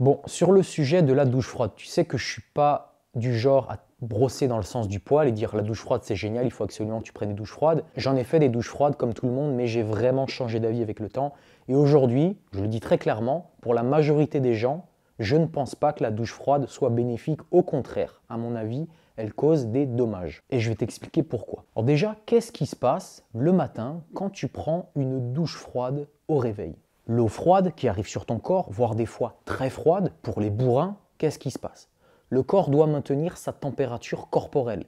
Bon, sur le sujet de la douche froide, tu sais que je suis pas du genre à brosser dans le sens du poil et dire la douche froide c'est génial, il faut absolument que tu prennes des douches froides. J'en ai fait des douches froides comme tout le monde, mais j'ai vraiment changé d'avis avec le temps. Et aujourd'hui, je le dis très clairement, pour la majorité des gens, je ne pense pas que la douche froide soit bénéfique. Au contraire, à mon avis, elle cause des dommages. Et je vais t'expliquer pourquoi. Alors déjà, qu'est-ce qui se passe le matin quand tu prends une douche froide au réveil l'eau froide qui arrive sur ton corps, voire des fois très froide, pour les bourrins, qu'est-ce qui se passe Le corps doit maintenir sa température corporelle.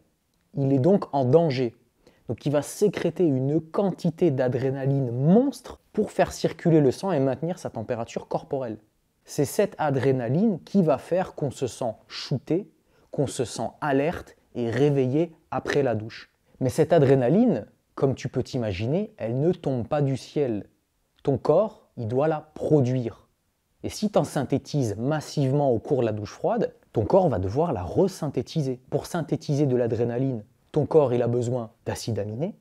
Il est donc en danger. Donc il va sécréter une quantité d'adrénaline monstre pour faire circuler le sang et maintenir sa température corporelle. C'est cette adrénaline qui va faire qu'on se sent shooté, qu'on se sent alerte et réveillé après la douche. Mais cette adrénaline, comme tu peux t'imaginer, elle ne tombe pas du ciel. Ton corps il doit la produire. Et si tu en synthétises massivement au cours de la douche froide, ton corps va devoir la resynthétiser. Pour synthétiser de l'adrénaline, ton corps il a besoin d'acides aminés,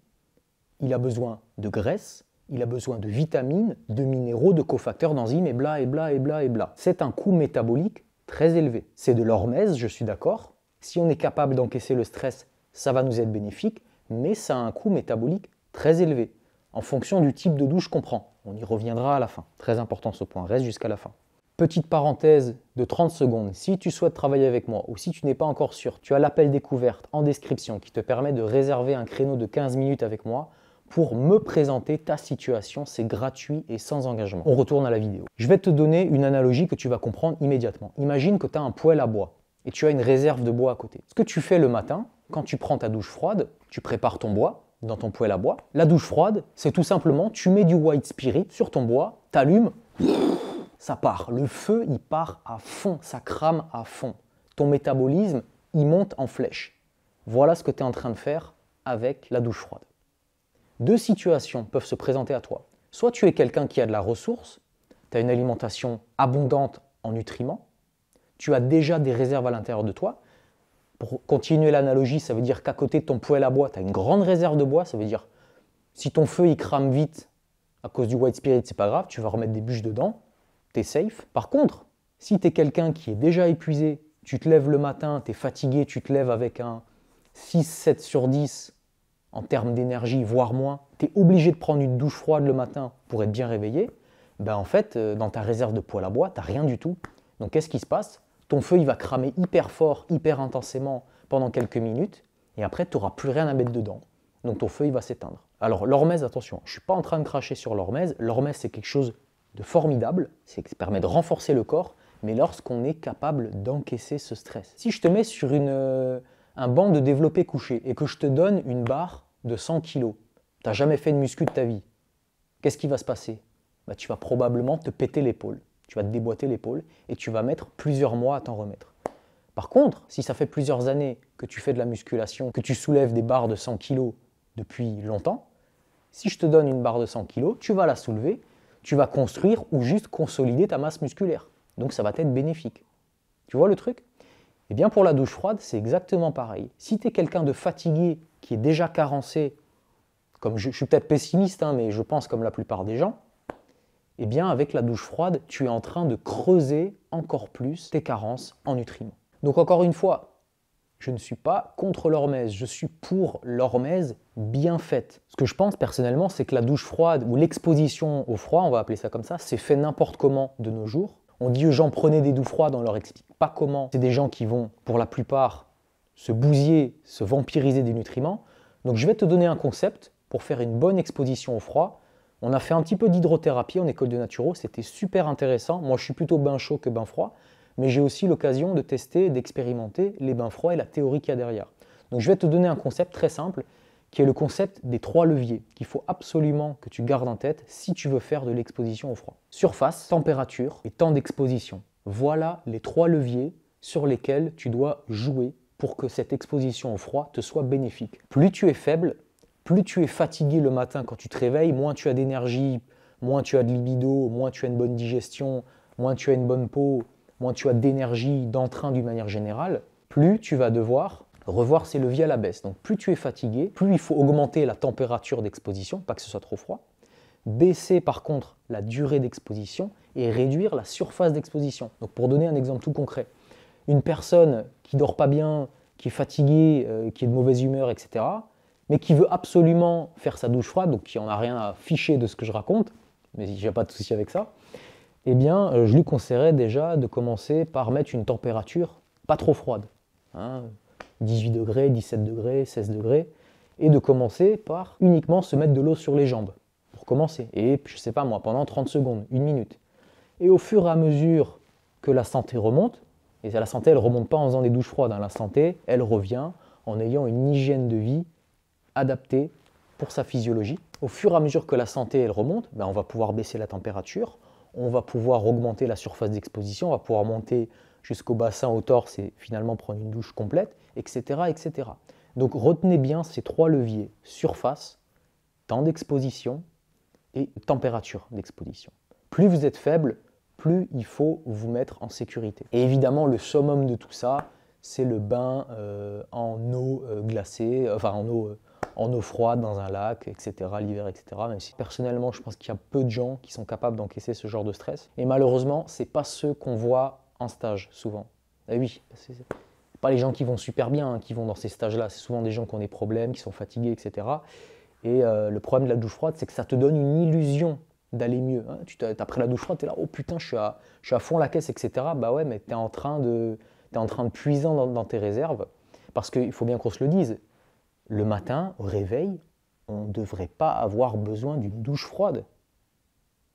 il a besoin de graisses, il a besoin de vitamines, de minéraux, de cofacteurs, d'enzymes, et bla, et bla, et bla, et bla. C'est un coût métabolique très élevé. C'est de l'hormèse, je suis d'accord. Si on est capable d'encaisser le stress, ça va nous être bénéfique, mais ça a un coût métabolique très élevé, en fonction du type de douche qu'on prend. On y reviendra à la fin. Très important ce point, reste jusqu'à la fin. Petite parenthèse de 30 secondes, si tu souhaites travailler avec moi ou si tu n'es pas encore sûr, tu as l'appel découverte en description qui te permet de réserver un créneau de 15 minutes avec moi pour me présenter ta situation. C'est gratuit et sans engagement. On retourne à la vidéo. Je vais te donner une analogie que tu vas comprendre immédiatement. Imagine que tu as un poêle à bois et tu as une réserve de bois à côté. Ce que tu fais le matin, quand tu prends ta douche froide, tu prépares ton bois, dans ton poêle à bois. La douche froide, c'est tout simplement, tu mets du white spirit sur ton bois, t'allumes, ça part. Le feu, il part à fond, ça crame à fond. Ton métabolisme, il monte en flèche. Voilà ce que tu es en train de faire avec la douche froide. Deux situations peuvent se présenter à toi. Soit tu es quelqu'un qui a de la ressource, tu as une alimentation abondante en nutriments, tu as déjà des réserves à l'intérieur de toi, pour continuer l'analogie, ça veut dire qu'à côté de ton poêle à bois, tu as une grande réserve de bois. Ça veut dire si ton feu il crame vite à cause du white spirit, c'est pas grave, tu vas remettre des bûches dedans, t'es safe. Par contre, si tu es quelqu'un qui est déjà épuisé, tu te lèves le matin, tu es fatigué, tu te lèves avec un 6, 7 sur 10 en termes d'énergie, voire moins, tu es obligé de prendre une douche froide le matin pour être bien réveillé, ben en fait, euh, dans ta réserve de poêle à bois, t'as rien du tout. Donc qu'est-ce qui se passe ton feu, il va cramer hyper fort, hyper intensément pendant quelques minutes, et après, tu n'auras plus rien à mettre dedans. Donc ton feu, va s'éteindre. Alors l'ormèse, attention, je ne suis pas en train de cracher sur l'ormèse. l'hormèse c'est quelque chose de formidable, c'est qui permet de renforcer le corps, mais lorsqu'on est capable d'encaisser ce stress. Si je te mets sur euh, un banc de développé couché et que je te donne une barre de 100 kg, tu n'as jamais fait de muscu de ta vie, qu'est-ce qui va se passer bah, Tu vas probablement te péter l'épaule tu vas te déboîter l'épaule et tu vas mettre plusieurs mois à t'en remettre. Par contre, si ça fait plusieurs années que tu fais de la musculation, que tu soulèves des barres de 100 kg depuis longtemps, si je te donne une barre de 100 kg, tu vas la soulever, tu vas construire ou juste consolider ta masse musculaire. Donc ça va être bénéfique. Tu vois le truc Eh bien pour la douche froide, c'est exactement pareil. Si tu es quelqu'un de fatigué qui est déjà carencé, comme je, suis peut-être pessimiste, hein, mais je pense comme la plupart des gens, eh bien avec la douche froide, tu es en train de creuser encore plus tes carences en nutriments. Donc encore une fois, je ne suis pas contre l'hormèse, je suis pour l'hormèse bien faite. Ce que je pense personnellement, c'est que la douche froide ou l'exposition au froid, on va appeler ça comme ça, c'est fait n'importe comment de nos jours. On dit aux gens prenez des douches froides, on leur explique pas comment. C'est des gens qui vont, pour la plupart, se bousiller, se vampiriser des nutriments. Donc je vais te donner un concept pour faire une bonne exposition au froid on a fait un petit peu d'hydrothérapie en école de naturo, c'était super intéressant. Moi, je suis plutôt bain chaud que bain froid, mais j'ai aussi l'occasion de tester, et d'expérimenter les bains froids et la théorie qu'il y a derrière. Donc, je vais te donner un concept très simple qui est le concept des trois leviers qu'il faut absolument que tu gardes en tête si tu veux faire de l'exposition au froid. Surface, température et temps d'exposition. Voilà les trois leviers sur lesquels tu dois jouer pour que cette exposition au froid te soit bénéfique. Plus tu es faible, plus tu es fatigué le matin quand tu te réveilles, moins tu as d'énergie, moins tu as de libido, moins tu as une bonne digestion, moins tu as une bonne peau, moins tu as d'énergie, d'entrain d'une manière générale, plus tu vas devoir revoir ces leviers à la baisse. Donc plus tu es fatigué, plus il faut augmenter la température d'exposition, pas que ce soit trop froid, baisser par contre la durée d'exposition et réduire la surface d'exposition. Donc pour donner un exemple tout concret, une personne qui dort pas bien, qui est fatiguée, euh, qui est de mauvaise humeur, etc., mais qui veut absolument faire sa douche froide, donc qui en a rien à ficher de ce que je raconte, mais j'ai pas de souci avec ça, eh bien, euh, je lui conseillerais déjà de commencer par mettre une température pas trop froide, 18 hein, degrés, 17 degrés, 16 degrés, et de commencer par uniquement se mettre de l'eau sur les jambes, pour commencer, et je sais pas moi, pendant 30 secondes, une minute. Et au fur et à mesure que la santé remonte, et la santé, elle remonte pas en faisant des douches froides, hein, la santé, elle revient en ayant une hygiène de vie adapté pour sa physiologie. Au fur et à mesure que la santé elle remonte, ben, on va pouvoir baisser la température, on va pouvoir augmenter la surface d'exposition, on va pouvoir monter jusqu'au bassin, au torse et finalement prendre une douche complète, etc., etc. Donc retenez bien ces trois leviers, surface, temps d'exposition et température d'exposition. Plus vous êtes faible, plus il faut vous mettre en sécurité. Et évidemment, le summum de tout ça, c'est le bain euh, en eau euh, glacée, euh, enfin en eau en eau froide, dans un lac, etc., l'hiver, etc. Même si personnellement, je pense qu'il y a peu de gens qui sont capables d'encaisser ce genre de stress. Et malheureusement, c'est pas ceux qu'on voit en stage souvent. Eh oui, c'est pas les gens qui vont super bien, hein, qui vont dans ces stages-là. C'est souvent des gens qui ont des problèmes, qui sont fatigués, etc. Et euh, le problème de la douche froide, c'est que ça te donne une illusion d'aller mieux. Hein. Tu as, pris la douche froide, tu es là, oh putain, je suis, à, je suis à fond la caisse, etc. Bah ouais, mais tu es en train de, en train de puiser dans, dans tes réserves. Parce qu'il faut bien qu'on se le dise, le matin, au réveil, on ne devrait pas avoir besoin d'une douche froide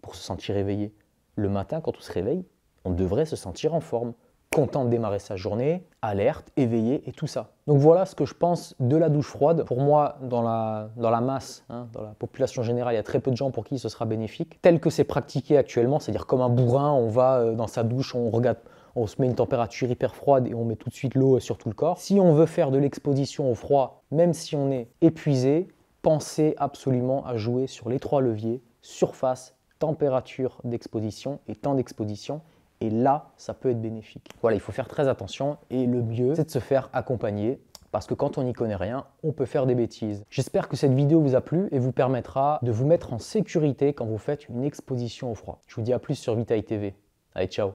pour se sentir éveillé. Le matin, quand on se réveille, on devrait se sentir en forme, content de démarrer sa journée, alerte, éveillé et tout ça. Donc voilà ce que je pense de la douche froide. Pour moi, dans la, dans la masse, hein, dans la population générale, il y a très peu de gens pour qui ce sera bénéfique. Tel que c'est pratiqué actuellement, c'est-à-dire comme un bourrin, on va euh, dans sa douche, on regarde on se met une température hyper froide et on met tout de suite l'eau sur tout le corps. Si on veut faire de l'exposition au froid, même si on est épuisé, pensez absolument à jouer sur les trois leviers, surface, température d'exposition et temps d'exposition. Et là, ça peut être bénéfique. Voilà, il faut faire très attention et le mieux, c'est de se faire accompagner parce que quand on n'y connaît rien, on peut faire des bêtises. J'espère que cette vidéo vous a plu et vous permettra de vous mettre en sécurité quand vous faites une exposition au froid. Je vous dis à plus sur Vitae TV. Allez, ciao